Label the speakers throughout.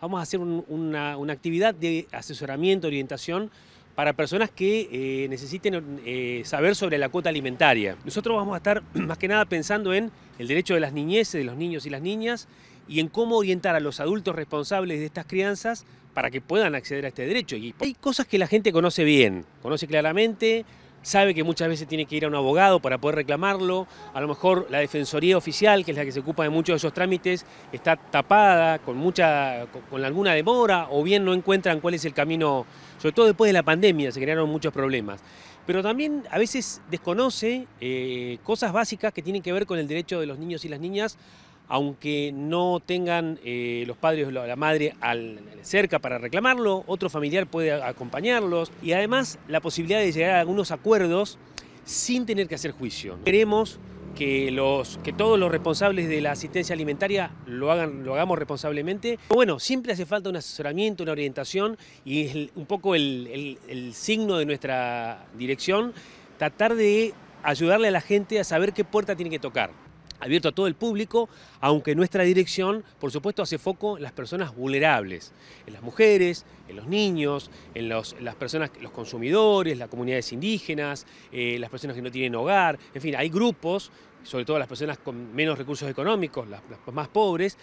Speaker 1: vamos a hacer una, actividad de asesoramiento, orientación para personas que eh, necesiten eh, saber sobre la cuota alimentaria. Nosotros vamos a estar más que nada pensando en el derecho de las niñeces, de los niños y las niñas, y en cómo orientar a los adultos responsables de estas crianzas para que puedan acceder a este derecho. Y hay cosas que la gente conoce bien, conoce claramente, sabe que muchas veces tiene que ir a un abogado para poder reclamarlo, a lo mejor la Defensoría Oficial, que es la que se ocupa de muchos de esos trámites, está tapada con, mucha, con alguna demora o bien no encuentran cuál es el camino, sobre todo después de la pandemia se crearon muchos problemas pero también a veces desconoce eh, cosas básicas que tienen que ver con el derecho de los niños y las niñas aunque no tengan eh, los padres o la madre al, cerca para reclamarlo, otro familiar puede acompañarlos y además la posibilidad de llegar a algunos acuerdos sin tener que hacer juicio. Queremos que, los, que todos los responsables de la asistencia alimentaria lo, hagan, lo hagamos responsablemente. Bueno, siempre hace falta un asesoramiento, una orientación y es un poco el signo de nuestra dirección, tratar de ayudarle a la gente a saber qué puerta tiene que tocar abierto a todo el público, aunque nuestra dirección, por supuesto, hace foco en las personas vulnerables, en las mujeres, en los niños, en los, las personas, los consumidores, las comunidades indígenas, eh, las personas que no tienen hogar, en fin, hay grupos, sobre todo las personas con menos recursos económicos, las, las más pobres,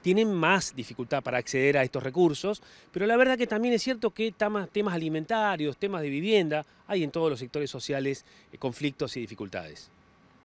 Speaker 1: tienen más dificultad para acceder a estos recursos, pero la verdad que también es cierto que temas alimentarios, temas de vivienda, hay en todos los sectores sociales eh, conflictos y dificultades.